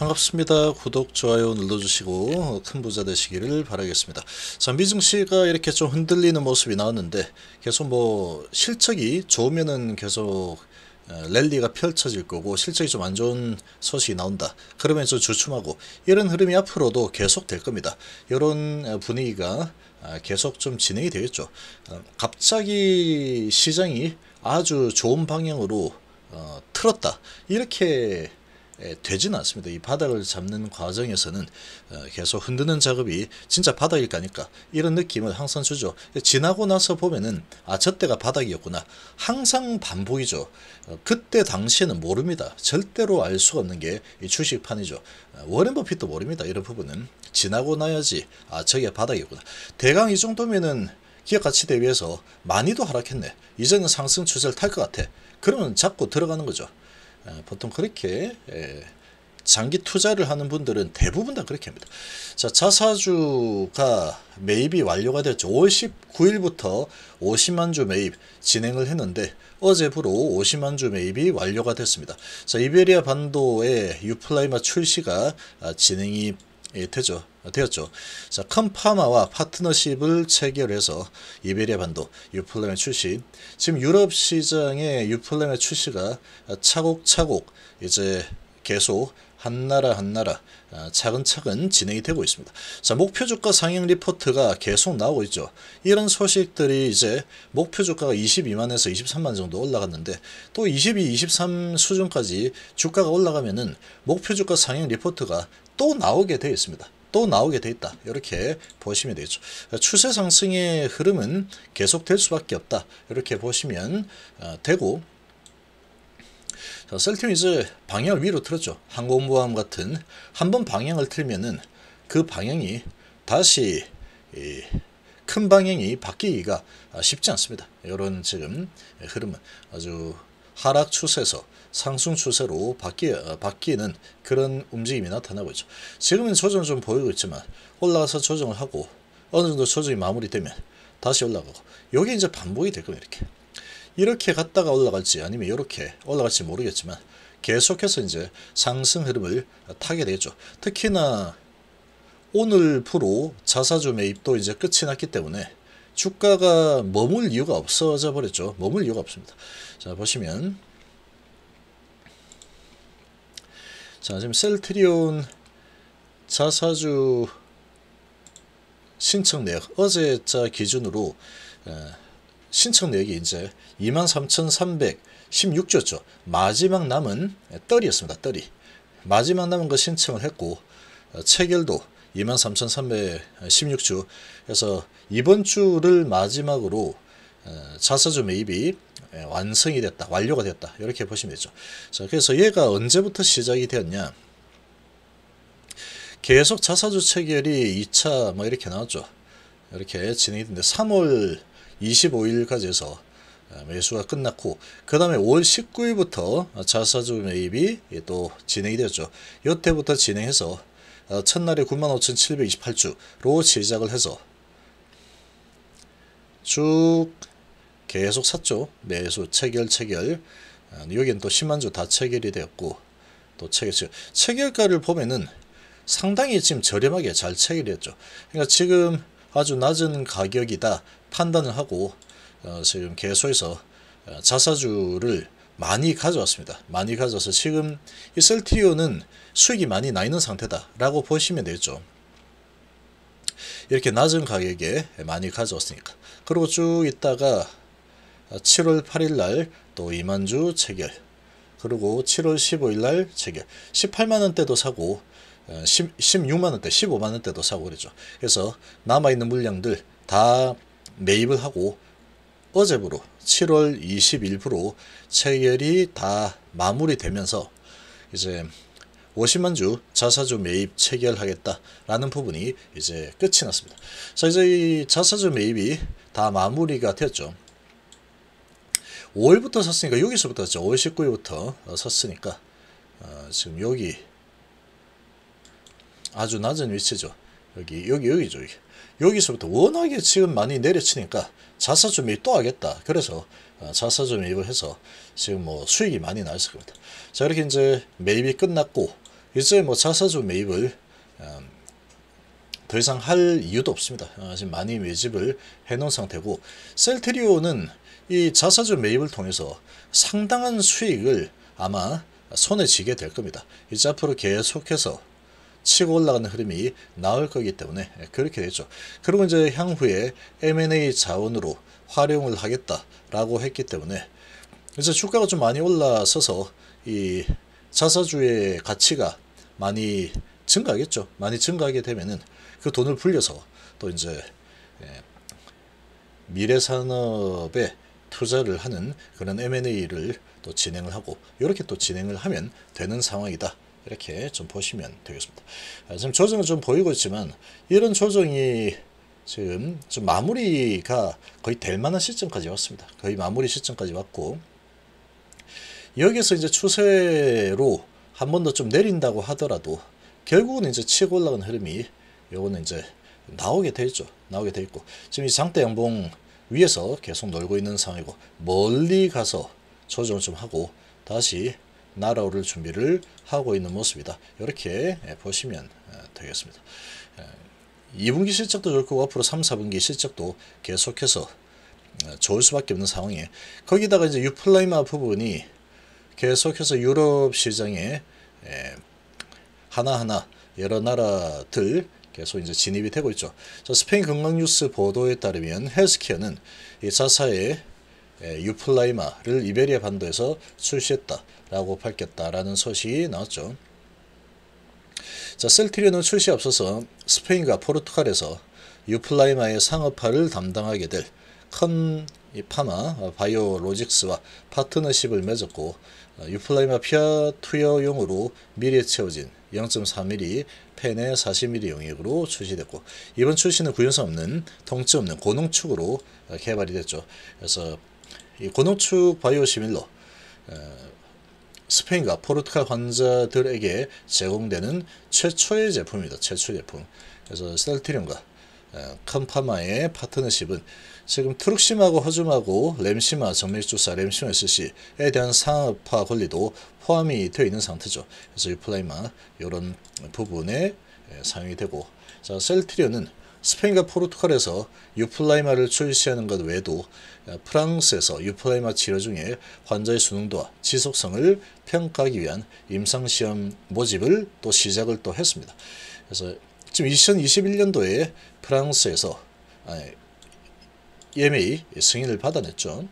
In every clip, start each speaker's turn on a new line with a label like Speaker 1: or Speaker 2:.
Speaker 1: 반갑습니다. 구독, 좋아요 눌러주시고 큰 부자 되시기를 바라겠습니다. 자, 미증시가 이렇게 좀 흔들리는 모습이 나왔는데 계속 뭐 실적이 좋으면은 계속 어, 랠리가 펼쳐질 거고 실적이 좀 안 좋은 소식이 나온다. 그러면 좀 주춤하고 이런 흐름이 앞으로도 계속 될 겁니다. 이런 어, 분위기가 아, 계속 좀 진행이 되겠죠. 어, 갑자기 시장이 아주 좋은 방향으로 틀었다. 이렇게 되지는 않습니다. 이 바닥을 잡는 과정에서는 어, 계속 흔드는 작업이 진짜 바닥일까 니까 이런 느낌을 항상 주죠. 지나고 나서 보면은 아 저때가 바닥이었구나. 항상 반복이죠. 어, 그때 당시에는 모릅니다. 절대로 알 수가 없는 게 이 주식판이죠. 어, 워렌 버핏도 모릅니다. 이런 부분은 지나고 나야지 아 저게 바닥이구나. 었 대강 이 정도면은 기업 가치대비해서 많이도 하락했네. 이제는 상승 추세를 탈 것 같아. 그러면 잡고 들어가는 거죠. 아, 보통 그렇게 예, 장기 투자를 하는 분들은 대부분 다 그렇게 합니다. 자, 자사주가 매입이 완료가 됐죠. 5월 19일부터 50만 주 매입 진행을 했는데 어제부로 50만 주 매입이 완료가 됐습니다. 자, 이베리아 반도의 유플라이마 출시가 아, 진행이 예, 되죠. 되었죠. 자, 큰 파마와 파트너십을 체결해서 이베리아 반도 유플렘의 출시. 지금 유럽 시장의 유플렘의 출시가 차곡차곡 이제 계속 한 나라 한 나라 아, 차근차근 진행이 되고 있습니다. 자 목표 주가 상향 리포트가 계속 나오고 있죠. 이런 소식들이 이제 목표 주가가 22만에서 23만 정도 올라갔는데 또 22, 23 수준까지 주가가 올라가면은 목표 주가 상향 리포트가 또 나오게 되어 있습니다. 또 나오게 돼 있다 이렇게 보시면 되겠죠 아, 추세 상승의 흐름은 계속될 수밖에 없다 이렇게 보시면 아, 되고 셀트윈즈 방향을 위로 틀었죠. 항공모함 같은 한 번 방향을 틀면은 그 방향이 다시 큰 방향이 바뀌기가 쉽지 않습니다. 이런 지금 흐름은 아주 하락 추세에서 상승 추세로 바뀌, 바뀌는 그런 움직임이 나타나고 있죠. 지금은 조정 을좀 보이고 있지만 올라가서 조정을 하고 어느 정도 조정이 마무리되면 다시 올라가고 여기 이제 반복이 될 겁니다. 이렇게. 이렇게 갔다가 올라갈지 아니면 이렇게 올라갈지 모르겠지만 계속해서 이제 상승 흐름을 타게 되겠죠. 특히나 오늘 프로 자사주 매입도 이제 끝이 났기 때문에 주가가 머물 이유가 없어져 버렸죠. 머물 이유가 없습니다. 자 보시면 자 지금 셀트리온 자사주 신청 내역 어제자 기준으로 신청내역이 이제 2 3 3 1 6조죠 마지막 남은 떨이였습니다. 떨이. 마지막 남은 거 신청을 했고 어, 체결도 2 3 3 1 6조 그래서 이번 주를 마지막으로 어, 자사주 매입이 예, 완성이 됐다. 완료가 됐다. 이렇게 보시면 되죠. 그래서 얘가 언제부터 시작이 되었냐. 계속 자사주 체결이 2차 뭐 이렇게 나왔죠. 이렇게 진행이 됐는데 3월 25일까지 해서 아, 매수가 끝났고 그 다음에 5월 19일부터 자사주 매입이 또 진행이 되었죠. 이때부터 진행해서 아, 첫날에 95,728주로 시작을 해서 쭉 계속 샀죠. 매수 체결 체결 아, 여기또 10만주 다 체결이 되었고 또 체결 체결 체결가를 보면은 상당히 지금 저렴하게 잘 체결이 됐죠. 그러니까 지금 아주 낮은 가격이다 판단을 하고 어, 지금 계속해서 어, 자사주를 많이 가져왔습니다. 많이 가져서 와 지금 이 셀티오는 수익이 많이 나 있는 상태다라고 보시면 되죠. 이렇게 낮은 가격에 많이 가져왔으니까. 그리고 쭉 있다가 7월 8일 날 또 이만주 체결. 그리고 7월 15일 날 체결. 18만 원대도 사고 1 어, 6만원대 15만원대도 사고 그랬죠 그래서 남아있는 물량들 다 매입을 하고 어제부로 7월 20일부로 체결이 다 마무리되면서 이제 50만 주 자사주 매입 체결하겠다라는 부분이 이제 끝이 났습니다. 자 이제 이 자사주 매입이 다 마무리가 되었죠. 5월부터 샀으니까 여기서부터 샀죠 5월 19일부터 샀으니까 어, 지금 여기 아주 낮은 위치죠. 여기 여기 여기죠. 여기. 여기서부터 워낙에 지금 많이 내려치니까 자사 준비 또 하겠다. 그래서 어, 자사 주매입을 해서 지금 뭐 수익이 많이 나있을 겁니다. 자 이렇게 이제 매입이 끝났고 이제 뭐 자사주 매입을 음, 더 이상 할 이유도 없습니다. 아, 지금 많이 매집을 해놓은 상태고 셀트리오는 이 자사주 매입을 통해서 상당한 수익을 아마 손에 쥐게 될 겁니다. 이제 앞으로 계속해서 치고 올라가는 흐름이 나올 거기 때문에 예, 그렇게 되죠. 그리고 이제 향후에 M&A 자원으로 활용을 하겠다라고 했기 때문에 이제 주가가 좀 많이 올라서서 이 자사주의 가치가 많이 증가하겠죠. 많이 증가하게 되면은 그 돈을 불려서 또 이제 예, 미래 산업에 투자를 하는 그런 M&A를 또 진행을 하고 이렇게 또 진행을 하면 되는 상황이다. 이렇게 좀 보시면 되겠습니다. 아, 지금 조정은 좀 보이고 있지만 이런 조정이 지금 좀 마무리가 거의 될 만한 시점까지 왔습니다. 거의 마무리 시점까지 왔고 여기서 이제 추세로 한 번 더 좀 내린다고 하더라도 결국은 이제 치고 올라간 흐름이 요거는 이제 나오게 돼죠 나오게 돼 있고 지금 이 장대 양봉 위에서 계속 놀고 있는 상황이고 멀리 가서 조정을 좀 하고 다시 날아오를 준비를 하고 있는 모습이다. 이렇게 예, 보시면 어, 되겠습니다. 2분기 예, 실적도 좋고 앞으로 3, 4분기 실적도 계속해서 어, 좋을 수밖에 없는 상황에 거기다가 이제 유플라이마 부분이 계속해서 유럽 시장에 예, 하나하나 여러 나라들 계속 이제 진입이 되고 있죠. 자, 스페인 건강뉴스 보도에 따르면 헬스케어는 이 자사의 유플라이마를 이베리아 반도에서 출시했다. 라고 밝혔다라는 소식이 나왔죠. 자, 셀트리온은 출시 앞서서 스페인과 포르투갈에서 유플라이마의 상업화를 담당하게 될컨 파마 어, 바이오로직스와 파트너십을 맺었고 어, 유플라이마 피아투어용으로 미리 채워진 0.4mm 펜의 40mm 용액으로 출시됐고 이번 출시는 구현성 없는 동치 없는 고농축으로 어, 개발이 됐죠. 그래서 이 고농축 바이오 시밀러 스페인과 포르투갈 환자들에게 제공되는 최초의 제품이다. 최초 제품. 그래서 셀트리온과컴파마의 어, 파트너십은 지금 트룩심하고 허줌하고 램시마 정맥주사 램시마 SC에 대한 상업화 권리도 포함이 되어 있는 상태죠. 그래서 유플라이마 이런 부분에 사용이 되고 자 셀트리온은 스페인과 포르투갈에서 유플라이마를 출시하는 것 외에도 어, 프랑스에서 유플라이마 치료 중에 환자의 수능도와 지속성을 평가하기 위한 임상시험 모집을 또 시작을 또 했습니다. 그래서 지금 2021년도에 프랑스에서 EMA 아, 승인을 받아냈죠.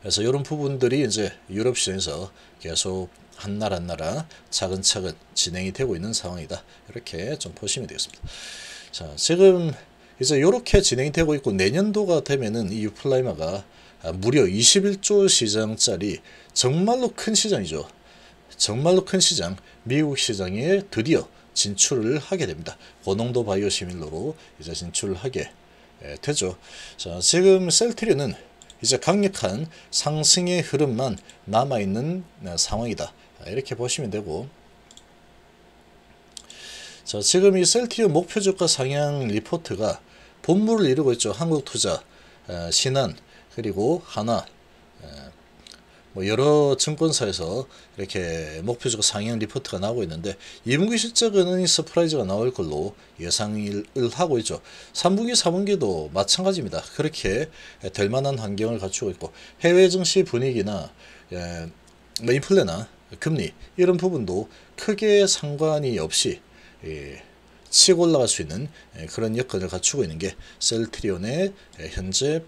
Speaker 1: 그래서 이런 부분들이 이제 유럽 시장에서 계속 한 나라 한 나라 차근차근 진행이 되고 있는 상황이다. 이렇게 좀 보시면 되겠습니다. 자, 지금 이제 이렇게 진행이 되고 있고 내년도가 되면은 이 유플라이마가 무려 21조 시장짜리 정말로 큰 시장이죠. 정말로 큰 시장, 미국 시장에 드디어 진출을 하게 됩니다. 고농도 바이오 시밀러로 이제 진출을 하게 되죠. 자, 지금 셀트리는 이제 강력한 상승의 흐름만 남아있는 어, 상황이다. 이렇게 보시면 되고 자, 지금 이 셀티움 목표 주가 상향 리포트가 본물을 이루고 있죠. 한국투자, 신한, 그리고 하나, 에, 뭐 여러 증권사에서 이렇게 목표 주가 상향 리포트가 나오고 있는데 2분기 실적은 서프라이즈가 나올 걸로 예상을 하고 있죠. 3분기, 4분기도 마찬가지입니다. 그렇게 될 만한 환경을 갖추고 있고 해외 증시 분위기나 에, 뭐 인플레나 금리 이런 부분도 크게 상관이 없이 예, 치고 올라갈 수 있는 예, 그런 여건을 갖추고 있는 게 셀트리온의 예, 현재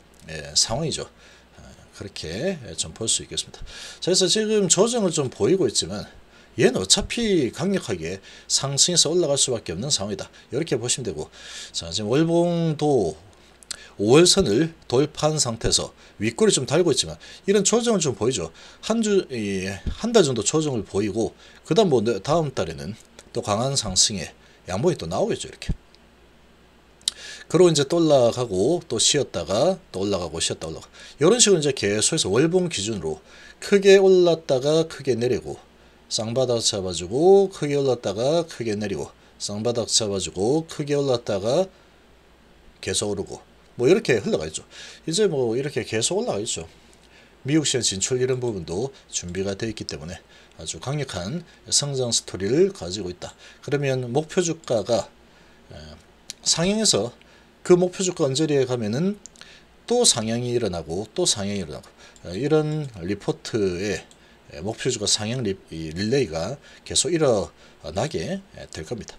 Speaker 1: 상황이죠. 아, 그렇게 좀 볼 수 있겠습니다. 그래서 지금 조정을 좀 보이고 있지만 얘는 어차피 강력하게 상승해서 올라갈 수밖에 없는 상황이다. 이렇게 보시면 되고 자 지금 월봉도 5월선을 돌파한 상태에서 윗골이 좀 달고 있지만 이런 조정을 좀 보이죠. 한 주, 한 정도 조정을 보이고 그 다음 뭐 다음 달에는 또 강한 상승에 양봉이 또 나오겠죠 이렇게. 그리고 이제 또 올라가고 또 쉬었다가 또 올라가고 쉬었다 올라가 이런 식으로 이제 계속해서 월봉 기준으로 크게 올랐다가 크게 내리고 쌍바닥 잡아주고 크게 올랐다가 크게 내리고 쌍바닥 잡아주고 크게 올랐다가 계속 오르고 뭐 이렇게 흘러가 겠죠 이제 뭐 이렇게 계속 올라가 겠죠 미국 시장 진출 이런 부분도 준비가 되어 있기 때문에 아주 강력한 성장 스토리를 가지고 있다. 그러면 목표 주가가 상향해서 그 목표 주가 언저리에 가면은 또 상향이 일어나고 또 상향이 일어나고 이런 리포트에 목표 주가 상향 릴레이가 계속 일어나게 될 겁니다.